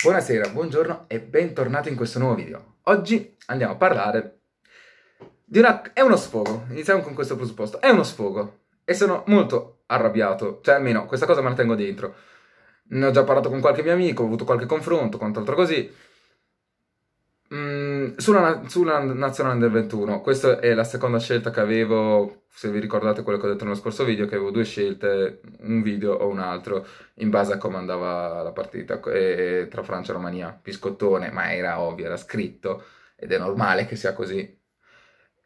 Buonasera, buongiorno e bentornati in questo nuovo video. Oggi andiamo a parlare di una... è uno sfogo, iniziamo con questo presupposto, è uno sfogo e sono molto arrabbiato, cioè almeno questa cosa me la tengo dentro. Ne ho già parlato con qualche mio amico, ho avuto qualche confronto, quant'altro così. Mmm... Ehm, sulla, sulla Nazionale del 21, questa è la seconda scelta che avevo, se vi ricordate quello che ho detto nello scorso video, che avevo due scelte, un video o un altro, in base a come andava la partita eh, tra Francia e Romania. Piscottone, ma era ovvio, era scritto, ed è normale che sia così.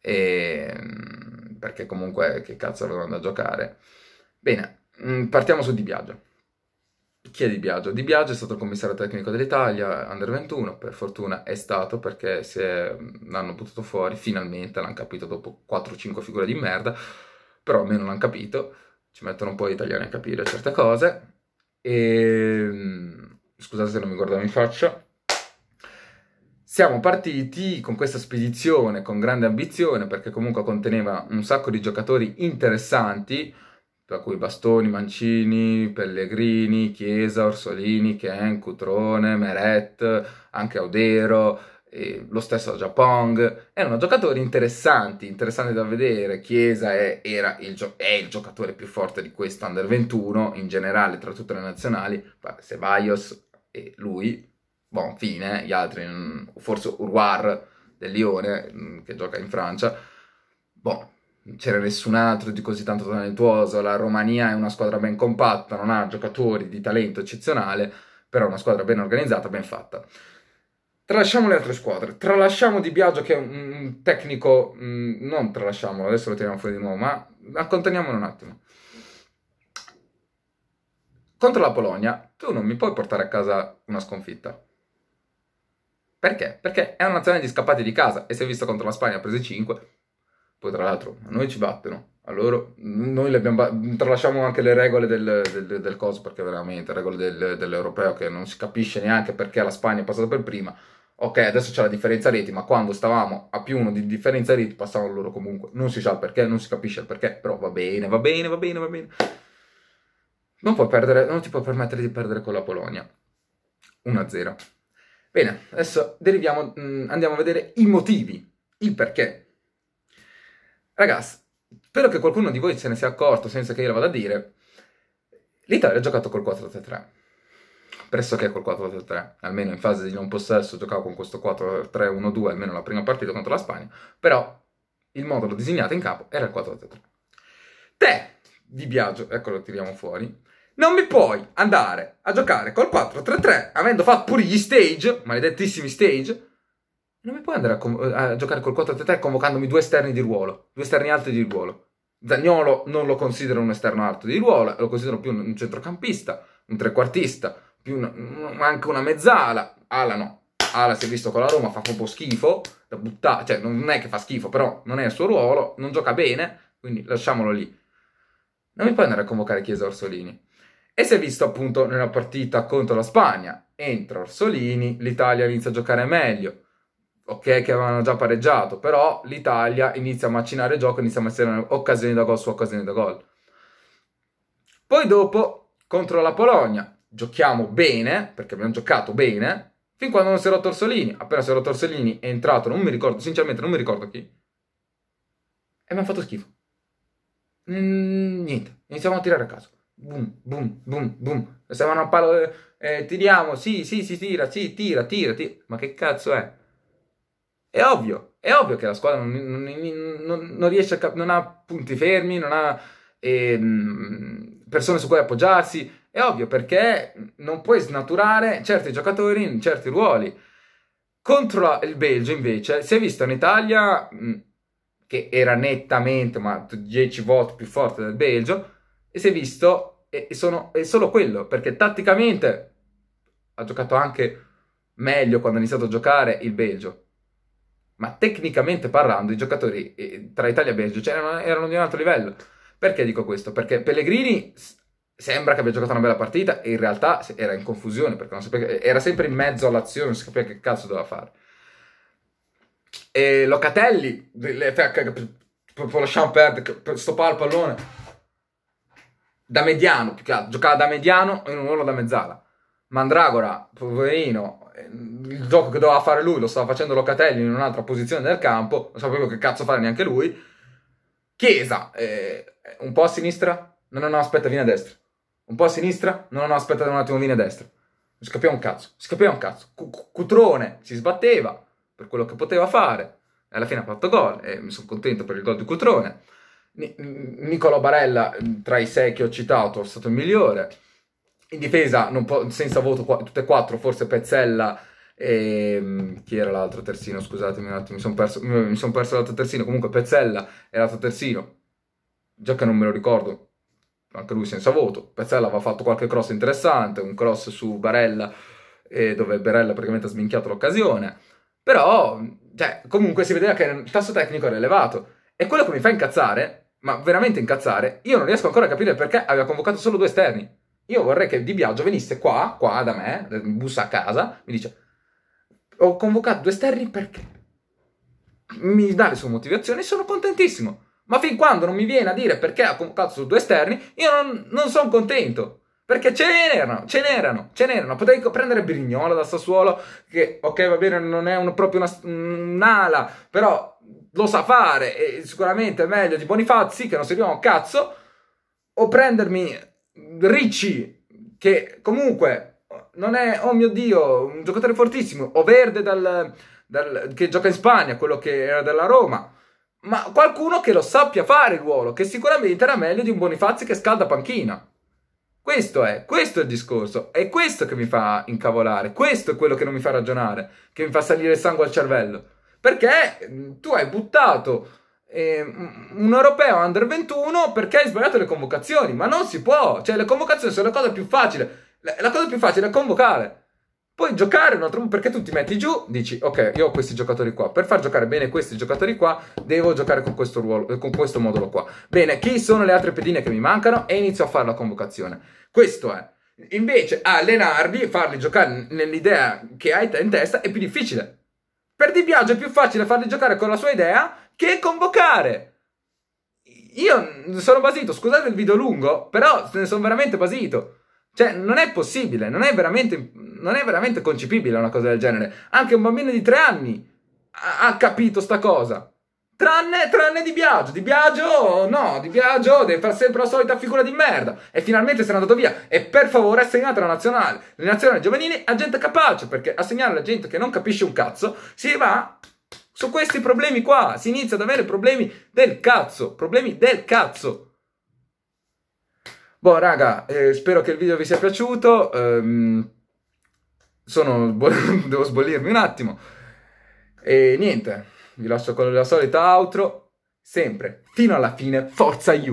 E, ehm, perché comunque che cazzo avevano da giocare. Bene, mm, partiamo su Di Biagio chi è Di Biagio? Di Biagio è stato il commissario tecnico dell'Italia, Under 21, per fortuna è stato perché se l'hanno buttato fuori, finalmente l'hanno capito dopo 4-5 figure di merda, però almeno l'hanno capito, ci mettono un po' gli italiani a capire certe cose, e ehm, scusate se non mi guardavo in faccia. Siamo partiti con questa spedizione con grande ambizione perché comunque conteneva un sacco di giocatori interessanti, tra cui Bastoni, Mancini, Pellegrini, Chiesa, Orsolini, Ken, Cutrone, Meret, anche Audero, lo stesso Japong. Erano giocatori interessanti, interessanti da vedere. Chiesa è, il, è il giocatore più forte di questo Under 21, in generale tra tutte le nazionali. Sebaios e lui, buon fine, gli altri, mm, forse Urwar del Lione, mm, che gioca in Francia. Buon, c'era nessun altro di così tanto talentuoso. La Romania è una squadra ben compatta, non ha giocatori di talento eccezionale, però è una squadra ben organizzata, ben fatta. Tralasciamo le altre squadre, tralasciamo Di Biagio che è un, tecnico, mm, non tralasciamolo, adesso lo tiriamo fuori di nuovo, ma accontaniamolo un attimo. Contro la Polonia, tu non mi puoi portare a casa una sconfitta. Perché? Perché è una nazione di scappati di casa e si è visto contro la Spagna ha preso 5, poi tra l'altro a noi ci battono, a loro noi le abbiamo tralasciamo anche le regole del, del, del coso perché veramente, le regole del, dell'europeo che non si capisce neanche perché la Spagna è passata per prima. Ok, adesso c'è la differenza reti, ma quando stavamo a più uno di differenza reti passavano loro comunque. Non si sa il perché, non si capisce il perché, però va bene, va bene, va bene, va bene. Non, puoi perdere, non ti puoi permettere di perdere con la Polonia. 1-0. Bene, adesso deriviamo, mm, andiamo a vedere i motivi, il perché Ragazzi, spero che qualcuno di voi se ne sia accorto senza che io lo vada a dire. L'Italia ha giocato col 4-3-3. Pressoché col 4-3-3, almeno in fase di non possesso giocavo con questo 4-3-1-2, almeno la prima partita contro la Spagna, però il modulo disegnato in campo era il 4-3-3. Te, Di Biagio, eccolo tiriamo fuori, non mi puoi andare a giocare col 4-3-3 avendo fatto pure gli stage, maledettissimi stage, non mi puoi andare a, com- eh, a giocare col 4-3-3 convocandomi due esterni di ruolo, due esterni alti di ruolo. Zagnolo non lo considero un esterno alto di ruolo, lo considero più un centrocampista, un trequartista, più un, anche una mezzala. Ala no, Ala si è visto con la Roma, fa un po' schifo, da buttare, cioè non è che fa schifo, però non è il suo ruolo, non gioca bene, quindi lasciamolo lì. Non mi puoi andare a convocare Chiesa Orsolini. E si è visto appunto nella partita contro la Spagna, entra Orsolini, l'Italia inizia a giocare meglio, ok che avevano già pareggiato, però l'Italia inizia a macinare il gioco, inizia a macinare occasioni da gol su occasioni da gol. Poi dopo, contro la Polonia, giochiamo bene, perché abbiamo giocato bene, fin quando non si è rotto Orsolini. Appena si è rotto Orsolini è entrato, non mi ricordo, sinceramente non mi ricordo chi, e mi ha fatto schifo. Mm, niente, iniziamo a tirare a caso. Boom, boom, boom, boom. Sembra a palla... Eh, eh, tiriamo, sì, sì, si sì, tira, sì, tira, tira, tira. Ma che cazzo è? È ovvio, è ovvio che la squadra non, non, non, non riesce a cap- non ha punti fermi, non ha eh, persone su cui appoggiarsi. È ovvio perché non puoi snaturare certi giocatori in certi ruoli. Contro il Belgio, invece, si è vista un'Italia che era nettamente, ma 10 volte più forte del Belgio, e si è visto, e, sono, è solo quello, perché tatticamente ha giocato anche meglio quando ha iniziato a giocare il Belgio ma tecnicamente parlando i giocatori eh, tra Italia e Belgio cioè, erano, erano di un altro livello. Perché dico questo? Perché Pellegrini sembra che abbia giocato una bella partita e in realtà era in confusione perché sapeva, era sempre in mezzo all'azione, non si capiva che cazzo doveva fare. E Locatelli, lasciamo perdere, stoppava il pallone da mediano, giocava da mediano in un ruolo da mezzala. Mandragora, poverino, eh, il gioco che doveva fare lui lo stava facendo Locatelli in un'altra posizione del campo, non sapevo che cazzo fare neanche lui. Chiesa, eh, un po' a sinistra, no, no, no, aspetta, vieni a destra. Un po' a sinistra, no, no, no, aspetta un attimo, vieni a destra. Non si capiva un cazzo, si capiva un cazzo. Cutrone si sbatteva per quello che poteva fare. E Alla fine ha fatto gol e mi sono contento per il gol di Cutrone. Ni- Barella, tra i sei che ho citato, è stato il migliore in difesa può, senza voto qua, tutte e quattro, forse Pezzella e mm, chi era l'altro terzino, scusatemi un attimo, mi sono perso, mm, mi son perso l'altro terzino, comunque Pezzella e l'altro terzino, già che non me lo ricordo, anche lui senza voto, Pezzella aveva fatto qualche cross interessante, un cross su Barella eh, dove Barella praticamente ha sminchiato l'occasione, però cioè, comunque si vedeva che il tasso tecnico era elevato e quello che mi fa incazzare, ma veramente incazzare, io non riesco ancora a capire perché aveva convocato solo due esterni. Io vorrei che Di Biagio venisse qua, qua da me, bussa a casa, mi dice ho convocato due esterni perché mi dà le sue motivazioni e sono contentissimo. Ma fin quando non mi viene a dire perché ha convocato su due esterni, io non, non sono contento. Perché ce n'erano, ce n'erano, ce n'erano. Potevi prendere Brignola da Sassuolo, che ok va bene, non è un, proprio una, un'ala, però lo sa fare e sicuramente è meglio di Bonifazzi, che non serviva un cazzo, o prendermi Ricci, che comunque non è, oh mio Dio, un giocatore fortissimo, o Verde dal, dal, che gioca in Spagna, quello che era della Roma, ma qualcuno che lo sappia fare il ruolo, che sicuramente era meglio di un Bonifazzi che scalda panchina. Questo è, questo è il discorso, è questo che mi fa incavolare, questo è quello che non mi fa ragionare, che mi fa salire il sangue al cervello. Perché mm, tu hai buttato eh, un europeo under 21 perché hai sbagliato le convocazioni, ma non si può, cioè le convocazioni sono la cosa più facile, la, la cosa più facile è convocare. Poi giocare un altro perché tu ti metti giù, dici ok, io ho questi giocatori qua, per far giocare bene questi giocatori qua, devo giocare con questo, ruolo, eh, con questo modulo qua. Bene, chi sono le altre pedine che mi mancano? E inizio a fare la convocazione. Questo è. Invece allenarli, farli giocare nell'idea che hai in testa è più difficile. Per Di Biagio è più facile farli giocare con la sua idea che convocare. Io sono basito, scusate il video lungo, però ne sono veramente basito. Cioè, non è possibile, non è veramente, non è veramente concepibile una cosa del genere. Anche un bambino di tre anni ha, capito sta cosa. Tranne, tranne, Di Biagio. Di Biagio, no, Di Biagio deve fare sempre la solita figura di merda. E finalmente se n'è andato via. E per favore assegnate la nazionale, le nazionali giovanili a gente capace, perché assegnare la gente che non capisce un cazzo si va su questi problemi qua si inizia ad avere problemi del cazzo, problemi del cazzo. Boh, raga, eh, spero che il video vi sia piaciuto. Ehm, sono, devo sbollirmi un attimo. E niente, vi lascio con la solita outro. Sempre, fino alla fine, forza you!